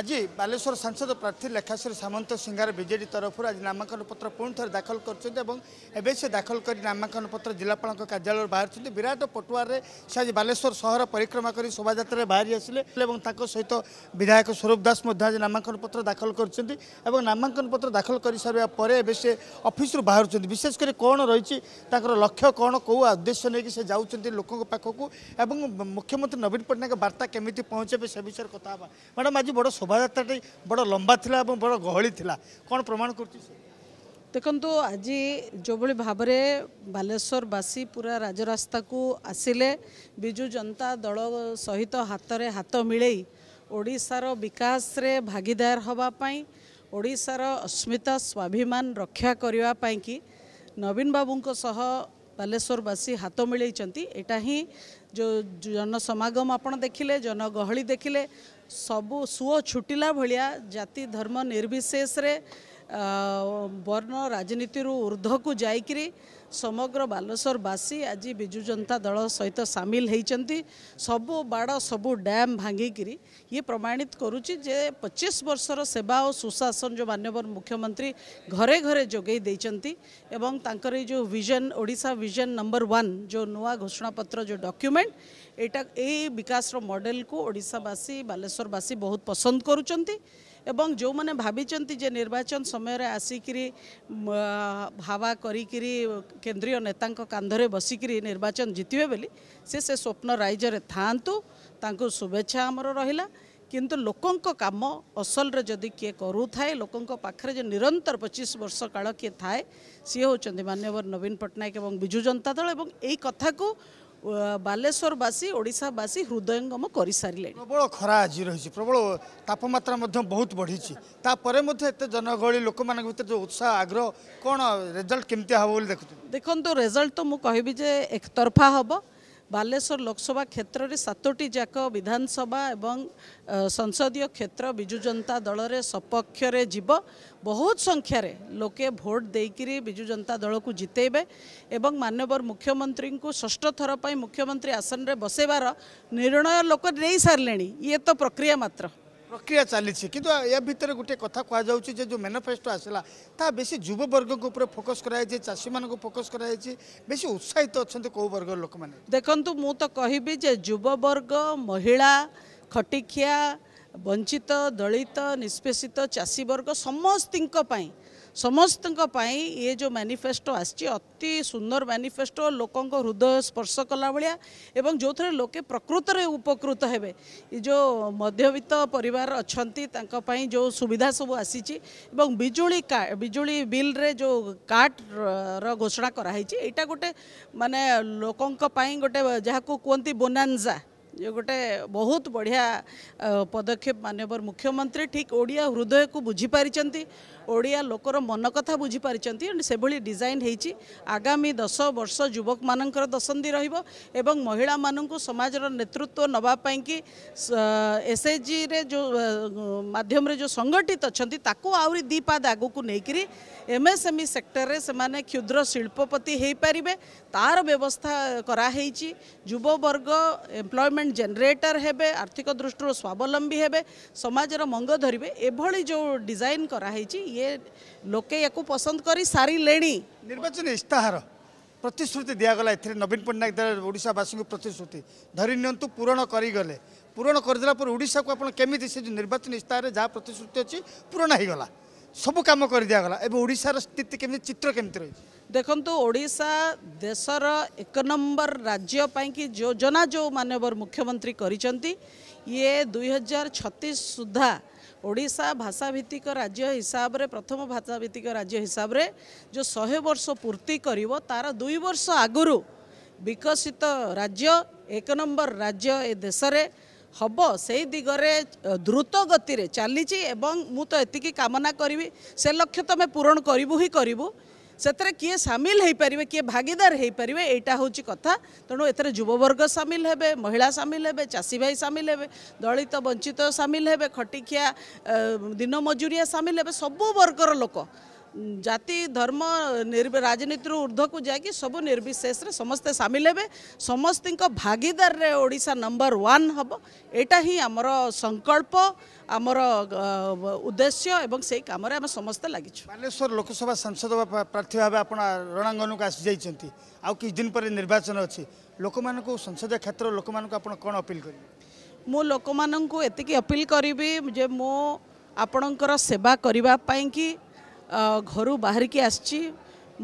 আজ বালেশ্বর সাংসদ প্রার্থী লেখাশ্রী সামন্ত সিংহার বিজেডি তরফ আজ নামাঙ্কনপত্র পুঁ থে দাখল করছেন এবং এবে সে দাখল করে নামাঙ্কনপত্র জেলাপাল কার্যালয় বাহার বিরাট পটুয়ারে সে আজ বালেশ্বর সহর পরিক্রমা করে শোভাযাত্রায় বাহারি আসলে এবং তাঁর সহ বিধায়ক স্বরূপ দাস আজ নামাঙ্কনপত্র দাখল করছেন এবং নামাঙ্কনপত্র দাখল করে সারা পরে এবে সে অফিসর বাহারছেন বিশেষ করে কোণ রয়েছে তাঁর লক্ষ্য কোণ কেউ উদ্দেশ্য নিয়ে সে যাচ্ছেন লোক পাখক এবং মুখ্যমন্ত্রী নবীন পট্টনাক বার্তা কমিটি পৌঁছবে সে বিষয়ে কথা হওয়া ম্যাডাম আজ বড় ଶୋଭାଯାତ୍ରାଟି ବଡ଼ ଲମ୍ବା ଥିଲା ଏବଂ ବଡ଼ ଗହଳି ଥିଲା କ'ଣ ପ୍ରମାଣ କରୁଛି ଦେଖନ୍ତୁ ଆଜି ଯେଉଁଭଳି ଭାବରେ ବାଲେଶ୍ୱରବାସୀ ପୁରା ରାଜରାସ୍ତାକୁ ଆସିଲେ ବିଜୁ ଜନତା ଦଳ ସହିତ ହାତରେ ହାତ ମିଳେଇ ଓଡ଼ିଶାର ବିକାଶରେ ଭାଗିଦାର ହେବା ପାଇଁ ଓଡ଼ିଶାର ଅସ୍ମିତା ସ୍ୱାଭିମାନ ରକ୍ଷା କରିବା ପାଇଁକି ନବୀନ ବାବୁଙ୍କ ସହ बालेश्वरवासी हात मिले एटा ही जो समागम जन गहली देखिले सब सबु छुटिला भलिया जाति धर्म निर्ष बर्ण राजनीति ऊर्ध्वको जाइकरी ସମଗ୍ର ବାଲେଶ୍ୱରବାସୀ ଆଜି ବିଜୁ ଜନତା ଦଳ ସହିତ ସାମିଲ ହୋଇଛନ୍ତି ସବୁ ବାଡ଼ ସବୁ ଡ୍ୟାମ୍ ଭାଙ୍ଗିକିରି ଇଏ ପ୍ରମାଣିତ କରୁଛି ଯେ ପଚିଶ ବର୍ଷର ସେବା ଓ ସୁଶାସନ ଯେଉଁ ମାନ୍ୟବର ମୁଖ୍ୟମନ୍ତ୍ରୀ ଘରେ ଘରେ ଯୋଗାଇ ଦେଇଛନ୍ତି ଏବଂ ତାଙ୍କର ଏଇ ଯେଉଁ vision Odisha vision number one ଯେଉଁ ନୂଆ ଘୋଷଣାପତ୍ର ଯେଉଁ ଡକ୍ୟୁମେଣ୍ଟ ଏଇଟା ଏଇ ବିକାଶର ମଡ଼େଲକୁ ଓଡ଼ିଶାବାସୀ ବାଲେଶ୍ୱରବାସୀ ବହୁତ ପସନ୍ଦ କରୁଛନ୍ତି এবং ଯେଉଁମାନେ ଭାବିଛନ୍ତି ଯେ ନିର୍ବାଚନ ସମୟରେ ଆସିକିରି ହାୱା କରିକିରି କେନ୍ଦ୍ରୀୟ ନେତାଙ୍କ କାନ୍ଧରେ ବସିକିରି ନିର୍ବାଚନ ଜିତିବେ ବୋଲି ସେ ସେ ସ୍ୱପ୍ନ ରାଇଜରେ ଥାଆନ୍ତୁ ତାଙ୍କୁ ଶୁଭେଚ୍ଛା ଆମର ରହିଲା କିନ୍ତୁ ଲୋକଙ୍କ କାମ ଅସଲରେ ଯଦି କିଏ କରୁଥାଏ ଲୋକଙ୍କ ପାଖରେ ଯେ ନିରନ୍ତର ପଚିଶ ବର୍ଷ କାଳ କିଏ ଥାଏ ସିଏ ହେଉଛନ୍ତି ମାନ୍ୟବର ନବୀନ ପଟ୍ଟନାୟକ ଏବଂ ବିଜୁ ଜନତା ଦଳ ଏବଂ ଏଇ କଥାକୁ ବାଲେଶ୍ୱର ବାସୀ ଓଡ଼ିଶାବାସୀ ହୃଦୟଙ୍ଗମ କରିସାରିଲେଣି ପ୍ରବଳ ଖରା ଆଜି ରହିଛି ପ୍ରବଳ ତାପମାତ୍ରା ମଧ୍ୟ ବହୁତ ବଢ଼ିଛି ତାପରେ ମଧ୍ୟ ଏତେ ଜନଗହଳି ଲୋକମାନଙ୍କ ଭିତରେ ଯେଉଁ ଉତ୍ସାହ ଆଗ୍ରହ କ'ଣ ରେଜଲ୍ଟ କେମିତିଆ ହେବ ବୋଲି ଦେଖୁଛନ୍ତି ଦେଖନ୍ତୁ ରେଜଲ୍ଟ ତ ମୁଁ କହିବି ଯେ ଏକତରଫା ହେବ ବାଲେଶ୍ୱର ଲୋକସଭା କ୍ଷେତ୍ରରେ ସାତୋଟି ଯାକ ବିଧାନସଭା ଏବଂ ସଂସଦୀୟ କ୍ଷେତ୍ର ବିଜୁ ଜନତା ଦଳରେ ସପକ୍ଷରେ ଯିବ ବହୁତ ସଂଖ୍ୟାରେ ଲୋକେ ଭୋଟ ଦେଇକରି ବିଜୁ ଜନତା ଦଳକୁ ଜିତେଇବେ ଏବଂ ମାନ୍ୟବର ମୁଖ୍ୟମନ୍ତ୍ରୀଙ୍କୁ ଷଷ୍ଠ ଥର ପାଇଁ ମୁଖ୍ୟମନ୍ତ୍ରୀ ଆସନରେ ବସେଇବାର ନିର୍ଣ୍ଣୟ ଲୋକ ନେଇସାରିଲେଣି ଇଏ ତ ପ୍ରକ୍ରିୟା ମାତ୍ର ପ୍ରକ୍ରିୟା ଚାଲିଛି କିନ୍ତୁ ଏ ଭିତରେ ଗୋଟିଏ କଥା କୁହାଯାଉଛି ଯେ ଯେଉଁ ମ୍ୟାନିଫେଷ୍ଟୋ ଆସିଲା ତାହା ବେଶୀ ଯୁବବର୍ଗଙ୍କ ଉପରେ ଫୋକସ୍ କରାଯାଇଛି ଚାଷୀମାନଙ୍କୁ ଫୋକସ୍ କରାଯାଇଛି ବେଶୀ ଉତ୍ସାହିତ ଅଛନ୍ତି କେଉଁ ବର୍ଗର ଲୋକମାନେ ଦେଖନ୍ତୁ ମୁଁ ତ କହିବି ଯେ ଯୁବବର୍ଗ ମହିଳା ଖଟିକିଆ ବଞ୍ଚିତ ଦଳିତ ନିଷ୍ପେଷିତ ଚାଷୀବର୍ଗ ସମସ୍ତଙ୍କ ପାଇଁ ସମସ୍ତଙ୍କ ପାଇଁ ଏ ଯେଉଁ ମ୍ୟାନିଫେଷ୍ଟୋ ଆସିଛି ଅତି ସୁନ୍ଦର ମ୍ୟାନିଫେଷ୍ଟୋ ଲୋକଙ୍କ ହୃଦୟ ସ୍ପର୍ଶ କଲା ଭଳିଆ ଏବଂ ଯେଉଁଥିରେ ଲୋକେ ପ୍ରକୃତରେ ଉପକୃତ ହେବେ ଏ ଯେଉଁ ମଧ୍ୟବିତ୍ତ ପରିବାର ଅଛନ୍ତି ତାଙ୍କ ପାଇଁ ଯେଉଁ ସୁବିଧା ସବୁ ଆସିଛି ଏବଂ ବିଜୁଳି ବିଜୁଳି ବିଲ୍ରେ ଯେଉଁ କାଟ୍ର ଘୋଷଣା କରାହେଇଛି ଏଇଟା ଗୋଟେ ମାନେ ଲୋକଙ୍କ ପାଇଁ ଗୋଟେ ଯାହାକୁ କୁହନ୍ତି ବୋନାନ୍ଜା जो गोटे बहुत बढ़िया पदक्षेप मानवर मुख्यमंत्री ठीक ओडिया हृदय को बुझीपारी ओडिया लोकर मन कथा बुझिपारी से भाई डिजाइन होगामी आगामी दस वर्ष युवक मान दशंधि रवं महिला मान समाज नेतृत्व नापाई कि एस एच जी रे जो मध्यम जो संगठित अच्छा ताको आहरी दीपाद आग को लेकर एमएसएमई सेक्टर से मैंने क्षुद्र शिल्पपति पारे तार व्यवस्था कराई युववर्ग एम्प्लयमेंट employment generator हेबे आर्थिक दृष्टि स्वावलंबी हेबे समाज मंग धरवे एभली जो डिजाइन कराई ये लोके या पसंद कर सारे निर्वाचन इस्ताहार ପ୍ରତିଶ୍ରୁତି ଦିଆଗଲା ଏଥିରେ ନବୀନ ପଟ୍ଟନାୟକ ଦେଲେ ଓଡ଼ିଶାବାସୀଙ୍କୁ ପ୍ରତିଶ୍ରୁତି ଧରି ନିଅନ୍ତୁ ପୂରଣ କରିଗଲେ ପୂରଣ କରିଦେଲା ପରେ ଓଡ଼ିଶାକୁ ଆପଣ କେମିତି ସେ ଯେଉଁ ନିର୍ବାଚନ ଇସ୍ତାହାରରେ ଯାହା ପ୍ରତିଶ୍ରୁତି ଅଛି ପୂରଣ ହୋଇଗଲା ସବୁ କାମ କରିଦିଆଗଲା ଏବେ ଓଡ଼ିଶାର ସ୍ଥିତି କେମିତି ଚିତ୍ର କେମିତି ରହିଛି ଦେଖନ୍ତୁ ଓଡ଼ିଶା ଦେଶର ଏକ ନମ୍ବର ରାଜ୍ୟ ପାଇଁକି ଯୋଜନା ଯେଉଁ ମାନ୍ୟବର ମୁଖ୍ୟମନ୍ତ୍ରୀ କରିଛନ୍ତି ଇଏ ଦୁଇହଜାର ଛତିଶ ସୁଦ୍ଧା ଓଡ଼ିଶା ଭାଷାଭିତ୍ତିକ ରାଜ୍ୟ ହିସାବରେ ପ୍ରଥମ ଭାଷାଭିତ୍ତିକ ରାଜ୍ୟ ହିସାବରେ ଯେଉଁ ଶହେ ବର୍ଷ ପୂର୍ତ୍ତି କରିବ ତା'ର ଦୁଇ ବର୍ଷ ଆଗରୁ ବିକଶିତ ରାଜ୍ୟ ଏକ ନମ୍ବର ରାଜ୍ୟ ଏ ଦେଶରେ হব সেই দিগরে দ্রুত গতিরে চালিছি এবং মু তো এতিকি কামনা করিবি সে লক্ষ্য তো আমি পূরণ করিবু হি করিবু ସେଥିରେ କିଏ ସାମିଲ ହୋଇପାରିବେ କିଏ ଭାଗିଦାର ହୋଇପାରିବେ ଏଇଟା ହେଉଛି କଥା ତେଣୁ ଏଥିରେ ଯୁବବର୍ଗ ସାମିଲ ହେବେ ମହିଳା ସାମିଲ ହେବେ ଚାଷୀ ଭାଇ ସାମିଲ ହେବେ ଦଳିତ ବଞ୍ଚିତ ସାମିଲ ହେବେ ଖଟିଖିଆ ଦିନମଜୁରିଆ ସାମିଲ ହେବେ ସବୁ ବର୍ଗର ଲୋକ জাতি ধর্ম রাজনীতির ঊর্ধ্বকু যাই সব নির্বিশেষে সমস্তে সামিল হবে সমস্ত ভাগিদারে ওড়শা নম্বর ওয়ান হব এটা হি আমার সংকল্প আমার উদ্দেশ্য এবং সেই কামরে আমি সমস্তে লাগিছু বালেশ্বর লোকসভা সাংসদ প্রার্থী ভাবে আপনার রণাঙ্গনকে আসি যাই আদিন পরে নির্বাচন অ লোক সংসদীয় ক্ষেত্র লোক আপনার কোণ অপিল করবে ମୁଁ ଲୋକମାନଙ୍କୁ ଏତିକି ଅପିଲ୍ କରିବି ଯେ ମୁଁ ଆପଣଙ୍କର ସେବା କରିବା ପାଇଁକି ଘରୁ ବାହାରିକି ଆସିଛି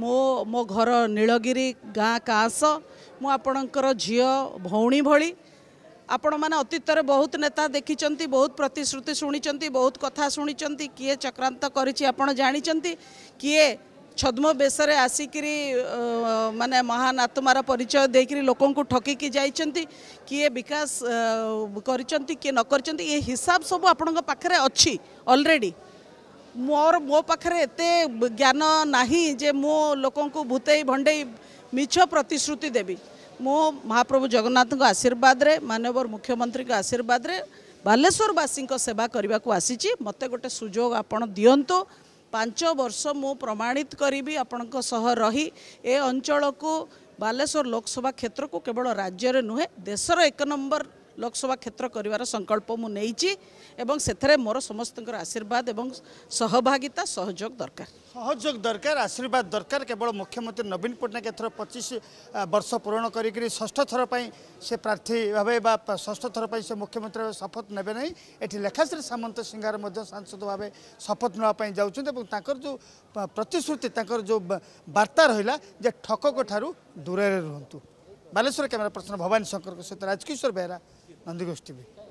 ମୋ ମୋ ଘର ନୀଳଗିରି ଗାଁ କାସ ମୁଁ ଆପଣଙ୍କର ଝିଅ ଭଉଣୀ ଭଳି ଆପଣମାନେ ଅତୀତରେ ବହୁତ ନେତା ଦେଖିଛନ୍ତି ବହୁତ ପ୍ରତିଶ୍ରୁତି ଶୁଣିଛନ୍ତି ବହୁତ କଥା ଶୁଣିଛନ୍ତି କିଏ ଚକ୍ରାନ୍ତ କରିଛି ଆପଣ ଜାଣିଛନ୍ତି କିଏ ଛଦ୍ମ ବେଶରେ ଆସିକିରି ମାନେ ମହାନ ଆତ୍ମାର ପରିଚୟ ଦେଇକିରି ଲୋକଙ୍କୁ ଠକିକି ଯାଇଛନ୍ତି କିଏ ବିକାଶ କରିଛନ୍ତି କିଏ ନ କରିଛନ୍ତି ଏ ହିସାବ ସବୁ ଆପଣଙ୍କ ପାଖରେ ଅଛି ଅଲରେଡ଼ି ମୋର ମୋ ପାଖରେ ଏତେ ଜ୍ଞାନ ନାହିଁ ଯେ ମୁଁ ଲୋକଙ୍କୁ ଭୂତେଇ ଭଣ୍ଡେଇ ମିଛ ପ୍ରତିଶ୍ରୁତି ଦେବି ମୁଁ ମହାପ୍ରଭୁ ଜଗନ୍ନାଥଙ୍କ ଆଶୀର୍ବାଦରେ ମାନ୍ୟବର ମୁଖ୍ୟମନ୍ତ୍ରୀଙ୍କ ଆଶୀର୍ବାଦରେ ବାଲେଶ୍ୱରବାସୀଙ୍କ ସେବା କରିବାକୁ ଆସିଛି ମୋତେ ଗୋଟେ ସୁଯୋଗ ଆପଣ ଦିଅନ୍ତୁ ପାଞ୍ଚ ବର୍ଷ ମୁଁ ପ୍ରମାଣିତ କରିବି ଆପଣଙ୍କ ସହ ରହି ଏ ଅଞ୍ଚଳକୁ ବାଲେଶ୍ୱର ଲୋକସଭା କ୍ଷେତ୍ରକୁ କେବଳ ରାଜ୍ୟରେ ନୁହେଁ ଦେଶର ଏକ ନମ୍ବର ଲୋକସଭା କ୍ଷେତ୍ର କରିବାର ସଂକଳ୍ପ ମୁଁ ନେଇଛି ଏବଂ ସେଥିରେ ମୋର ସମସ୍ତଙ୍କର ଆଶୀର୍ବାଦ ଏବଂ ସହଭାଗିତା ସହଯୋଗ ଦରକାର ସହଯୋଗ ଦରକାର ଆଶୀର୍ବାଦ ଦରକାର କେବଳ ମୁଖ୍ୟମନ୍ତ୍ରୀ ନବୀନ ପଟ୍ଟନାୟକ ଏଥର ପଚିଶ ବର୍ଷ ପୂରଣ କରିକରି ଷଷ୍ଠ ଥର ପାଇଁ ସେ ପ୍ରାର୍ଥୀ ଭାବେ ବା ଷଷ୍ଠ ଥର ପାଇଁ ସେ ମୁଖ୍ୟମନ୍ତ୍ରୀ ଭାବେ ଶପଥ ନେବେ ନାହିଁ ଏଠି ଲେଖାଶ୍ରୀ ସାମନ୍ତ ସିଂହାର ମଧ୍ୟ ସାଂସଦ ଭାବେ ଶପଥ ନେବା ପାଇଁ ଯାଉଛନ୍ତି ଏବଂ ତାଙ୍କର ଯେଉଁ ପ୍ରତିଶ୍ରୁତି ତାଙ୍କର ଯେଉଁ ବାର୍ତ୍ତା ରହିଲା ଯେ ଠକଙ୍କ ଠାରୁ ଦୂରରେ ରୁହନ୍ତୁ ବାଲେଶ୍ୱର କ୍ୟାମେରା ପର୍ସନ ଭବାନୀ ଶଙ୍କରଙ୍କ ସହିତ ରାଜକିଶୋର ବେହେରା Nandigosh